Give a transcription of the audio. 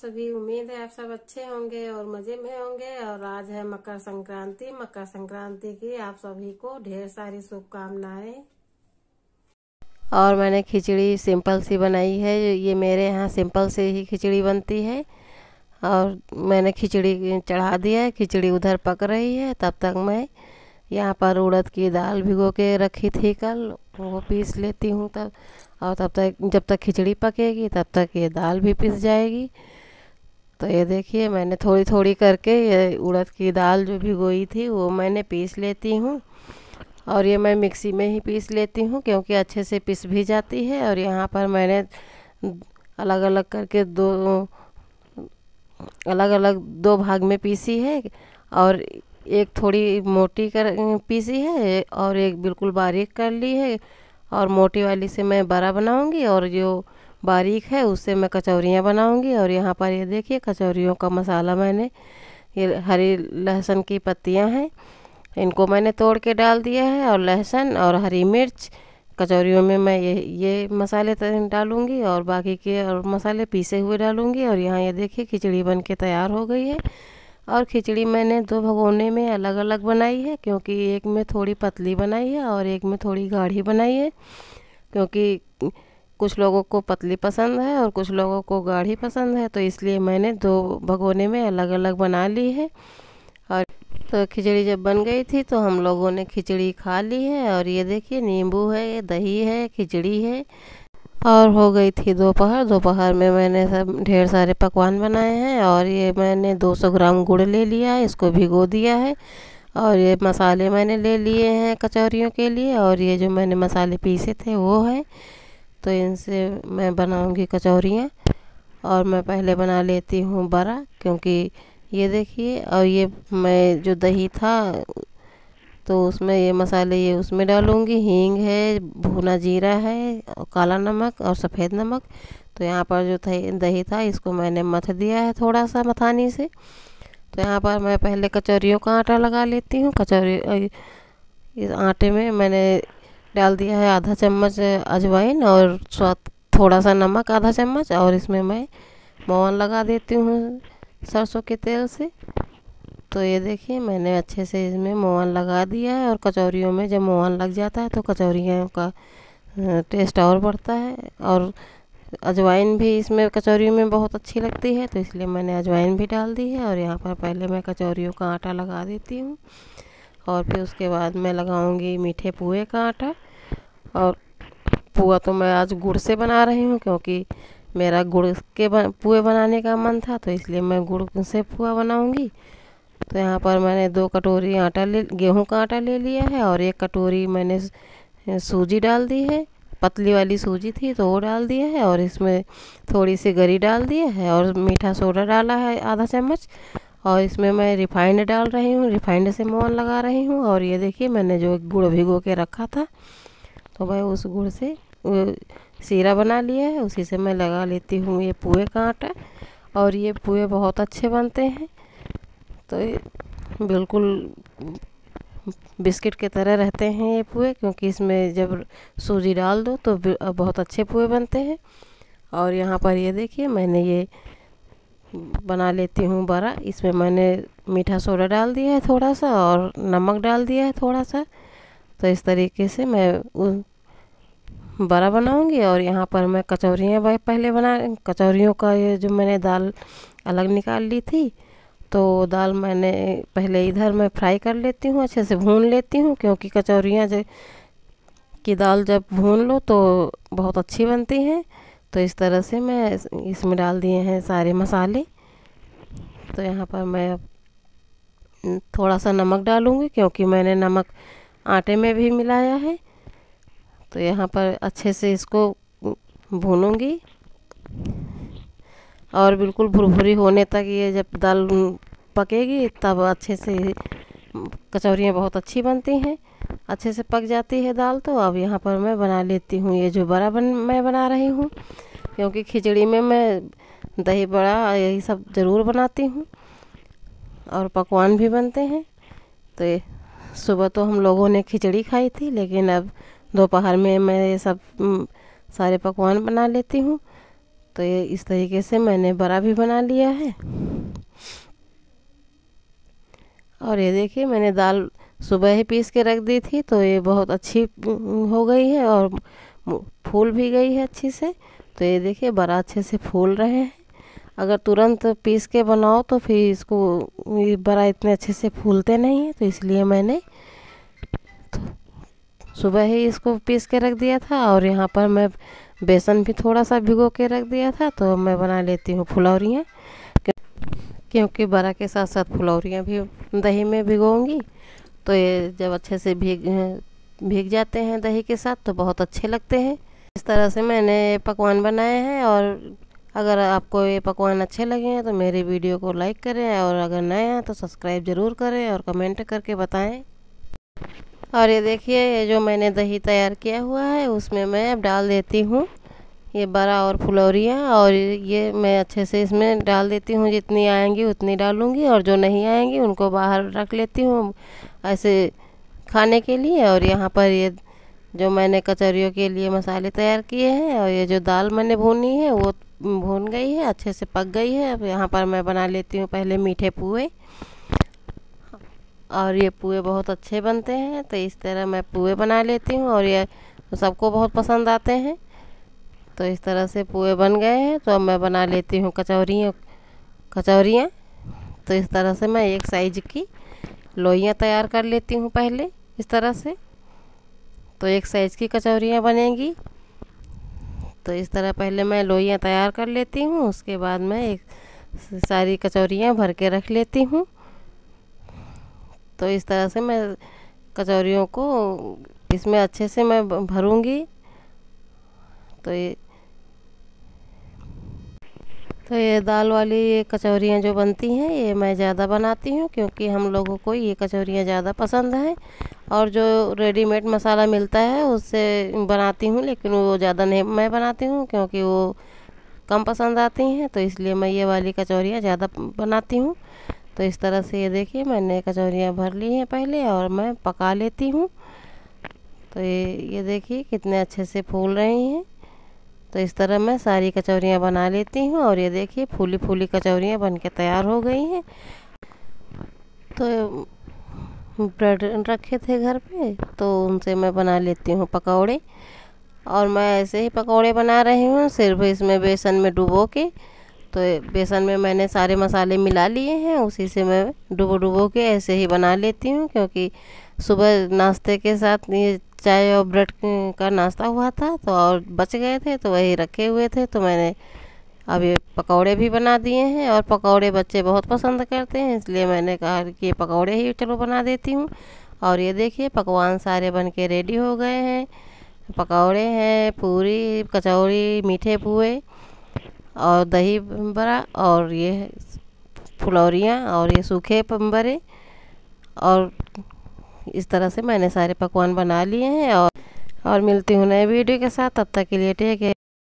सभी उम्मीद है आप सब अच्छे होंगे और मजे में होंगे और आज है मकर संक्रांति मकर संक्रांति की आप सभी को ढेर सारी शुभकामनाएं और मैंने खिचड़ी सिंपल सी बनाई है ये मेरे यहाँ सिंपल से ही खिचड़ी बनती है और मैंने खिचड़ी चढ़ा दिया है खिचड़ी उधर पक रही है तब तक मैं यहाँ पर उड़द की दाल भिगो के रखी थी कल वो पीस लेती हूँ तब और तब तक जब तक खिचड़ी पकेगी तब तक ये दाल भी पिस जाएगी तो ये देखिए मैंने थोड़ी थोड़ी करके ये उड़द की दाल जो भिगोई थी वो मैंने पीस लेती हूँ और ये मैं मिक्सी में ही पीस लेती हूँ क्योंकि अच्छे से पीस भी जाती है और यहाँ पर मैंने अलग अलग करके दो अलग अलग दो भाग में पीसी है और एक थोड़ी मोटी कर पीसी है और एक बिल्कुल बारीक कर ली है और मोटी वाली से मैं बड़ा बनाऊंगी और जो बारीक है उससे मैं कचौरियाँ बनाऊंगी और यहाँ पर ये यह देखिए कचौरियों का मसाला मैंने ये हरी लहसुन की पत्तियाँ हैं इनको मैंने तोड़ के डाल दिया है और लहसुन और हरी मिर्च कचौरियों में मैं ये ये मसाले डालूंगी और बाकी के और मसाले पीसे हुए डालूंगी और यहाँ ये यह देखिए खिचड़ी बन के तैयार हो गई है और खिचड़ी मैंने दो भगोने में अलग अलग बनाई है क्योंकि एक में थोड़ी पतली बनाई है और एक में थोड़ी गाढ़ी बनाई है क्योंकि कुछ लोगों को पतली पसंद है और कुछ लोगों को गाढ़ी पसंद है तो इसलिए मैंने दो भगोने में अलग अलग बना ली है और तो खिचड़ी जब बन गई थी तो हम लोगों ने खिचड़ी खा ली है और ये देखिए नींबू है ये दही है खिचड़ी है और हो गई थी दोपहर दोपहर में मैंने सब ढेर सारे पकवान बनाए हैं और ये मैंने 200 ग्राम गुड़ ले लिया है इसको भिगो दिया है और ये मसाले मैंने ले लिए हैं कचौरियों के लिए और ये जो मैंने मसाले पीसे थे वो है तो इनसे मैं बनाऊंगी कचौरियाँ और मैं पहले बना लेती हूँ बड़ा क्योंकि ये देखिए और ये मैं जो दही था तो उसमें ये मसाले ये उसमें डालूँगी हींग है भुना जीरा है और काला नमक और सफ़ेद नमक तो यहाँ पर जो था दही था इसको मैंने मथ दिया है थोड़ा सा मथानी से तो यहाँ पर मैं पहले कचौरियों का आटा लगा लेती हूँ कचौरी इस आटे में मैंने डाल दिया है आधा चम्मच अजवाइन और स्वाद थोड़ा सा नमक आधा चम्मच और इसमें मैं मोहन लगा देती हूँ सरसों के तेल से तो ये देखिए मैंने अच्छे से इसमें मोहन लगा दिया है और कचौरियों में जब मोहन लग जाता है तो कचौरियों का टेस्ट और बढ़ता है और अजवाइन भी इसमें कचौरियों में बहुत अच्छी लगती है तो इसलिए मैंने अजवाइन भी डाल दी है और यहाँ पर पहले मैं कचौरियों का आटा लगा देती हूँ और फिर उसके बाद मैं लगाऊंगी मीठे पुए का आटा और पुआ तो मैं आज गुड़ से बना रही हूँ क्योंकि मेरा गुड़ के बन, पुए बनाने का मन था तो इसलिए मैं गुड़ से पुआ बनाऊँगी तो यहाँ पर मैंने दो कटोरी आटा ले गेहूँ का आटा ले लिया है और एक कटोरी मैंने सूजी डाल दी है पतली वाली सूजी थी तो वो डाल दिया है और इसमें थोड़ी सी गरी डाल दिया है और मीठा सोडा डाला है आधा चम्मच और इसमें मैं रिफाइंड डाल रही हूँ रिफाइंड से मोहन लगा रही हूँ और ये देखिए मैंने जो गुड़ भिगो के रखा था तो भाई उस गुड़ से सीरा बना लिया है उसी से मैं लगा लेती हूँ ये पुए का आटा और ये पुए बहुत अच्छे बनते हैं तो बिल्कुल बिस्किट के तरह रहते हैं ये पुए क्योंकि इसमें जब सूजी डाल दो तो बहुत अच्छे पुए बनते हैं और यहाँ पर ये देखिए मैंने ये बना लेती हूँ बड़ा इसमें मैंने मीठा सोडा डाल दिया है थोड़ा सा और नमक डाल दिया है थोड़ा सा तो इस तरीके से मैं बड़ा बनाऊंगी और यहाँ पर मैं कचौरियाँ भाई पहले बना कचौरियों का ये जो मैंने दाल अलग निकाल ली थी तो दाल मैंने पहले इधर मैं फ्राई कर लेती हूँ अच्छे से भून लेती हूँ क्योंकि कचौरियाँ जो की दाल जब भून लो तो बहुत अच्छी बनती हैं तो इस तरह से मैं इसमें डाल दिए हैं सारे मसाले तो यहाँ पर मैं थोड़ा सा नमक डालूँगी क्योंकि मैंने नमक आटे में भी मिलाया है तो यहाँ पर अच्छे से इसको भूनूंगी और बिल्कुल भुरभुरी होने तक ये जब दाल पकेगी तब अच्छे से कचौरियाँ बहुत अच्छी बनती हैं अच्छे से पक जाती है दाल तो अब यहाँ पर मैं बना लेती हूँ ये जो बड़ा बन मैं बना रही हूँ क्योंकि खिचड़ी में मैं दही बड़ा यही सब ज़रूर बनाती हूँ और पकवान भी बनते हैं तो ये सुबह तो हम लोगों ने खिचड़ी खाई थी लेकिन अब दोपहर में मैं ये सब सारे पकवान बना लेती हूँ तो ये इस तरीके से मैंने बड़ा भी बना लिया है और ये देखिए मैंने दाल सुबह ही पीस के रख दी थी तो ये बहुत अच्छी हो गई है और फूल भी गई है अच्छी से तो ये देखिए बड़ा अच्छे से फूल रहे हैं अगर तुरंत पीस के बनाओ तो फिर इसको ये बड़ा इतने अच्छे से फूलते नहीं हैं तो इसलिए मैंने सुबह ही इसको पीस के रख दिया था और यहाँ पर मैं बेसन भी थोड़ा सा भिगो के रख दिया था तो मैं बना लेती हूँ फुलौरियाँ क्योंकि बड़ा के साथ साथ फुलौरियाँ भी दही में भिगोंगी तो ये जब अच्छे से भीग भीग जाते हैं दही के साथ तो बहुत अच्छे लगते हैं इस तरह से मैंने पकवान बनाए हैं और अगर आपको ये पकवान अच्छे लगे हैं तो मेरे वीडियो को लाइक करें और अगर नए हैं तो सब्सक्राइब ज़रूर करें और कमेंट करके बताएं और ये देखिए ये जो मैंने दही तैयार किया हुआ है उसमें मैं अब डाल देती हूँ ये बड़ा और फुलौरियाँ और ये मैं अच्छे से इसमें डाल देती हूँ जितनी आएंगी उतनी डालूँगी और जो नहीं आएंगी उनको बाहर रख लेती हूँ ऐसे खाने के लिए और यहाँ पर ये जो मैंने कचौरियों के लिए मसाले तैयार किए हैं और ये जो दाल मैंने भूनी है वो भून गई है अच्छे से पक गई है अब यहाँ पर मैं बना लेती हूँ पहले मीठे पुए और ये पुए बहुत अच्छे बनते हैं तो इस तरह मैं पुए बना लेती हूँ और ये सबको बहुत पसंद आते हैं तो इस तरह से पुए बन गए हैं तो अब मैं बना लेती हूँ कचौरियाँ कचौरियाँ तो इस तरह से मैं एक साइज की लोइयाँ तैयार कर लेती हूँ पहले इस तरह से तो एक साइज़ की कचौरियाँ बनेंगी तो इस तरह पहले मैं लोइयाँ तैयार कर लेती हूँ उसके बाद मैं एक सारी कचौरियाँ भर के रख लेती हूँ तो इस तरह से मैं कचौरियों को इसमें अच्छे से मैं भरूँगी तो ये तो ये दाल वाली ये कचौरियाँ जो बनती हैं ये मैं ज़्यादा बनाती हूँ क्योंकि हम लोगों को ये कचौरियाँ ज़्यादा पसंद हैं और जो रेडीमेड मसाला मिलता है उससे बनाती हूँ लेकिन वो ज़्यादा नहीं मैं बनाती हूँ क्योंकि वो कम पसंद आती हैं तो इसलिए मैं ये वाली कचौरियाँ ज़्यादा बनाती हूँ तो इस तरह से ये देखिए मैंने कचौरियाँ भर ली हैं पहले और मैं पका लेती हूँ तो ये ये देखिए कितने अच्छे से फूल रही हैं तो इस तरह मैं सारी कचौरियाँ बना लेती हूँ और ये देखिए फूली फूली कचौरियाँ बन के तैयार हो गई हैं तो ब्रेड रखे थे घर पे तो उनसे मैं बना लेती हूँ पकौड़े और मैं ऐसे ही पकौड़े बना रही हूँ सिर्फ इसमें बेसन में डुबो के तो बेसन में मैंने सारे मसाले मिला लिए हैं उसी से मैं डुबो डुबो के ऐसे ही बना लेती हूँ क्योंकि सुबह नाश्ते के साथ ये चाय और ब्रेड का नाश्ता हुआ था तो और बच गए थे तो वही रखे हुए थे तो मैंने अब ये पकौड़े भी बना दिए हैं और पकौड़े बच्चे बहुत पसंद करते हैं इसलिए मैंने कहा कि पकौड़े ही चलो बना देती हूँ और ये देखिए पकवान सारे बन के रेडी हो गए हैं पकौड़े हैं पूरी कचौड़ी मीठे पुए और दही बड़ा और ये फुलौरियाँ और ये सूखे पम्बरे और इस तरह से मैंने सारे पकवान बना लिए हैं और और मिलती हूँ नए वीडियो के साथ तब तक के लिए है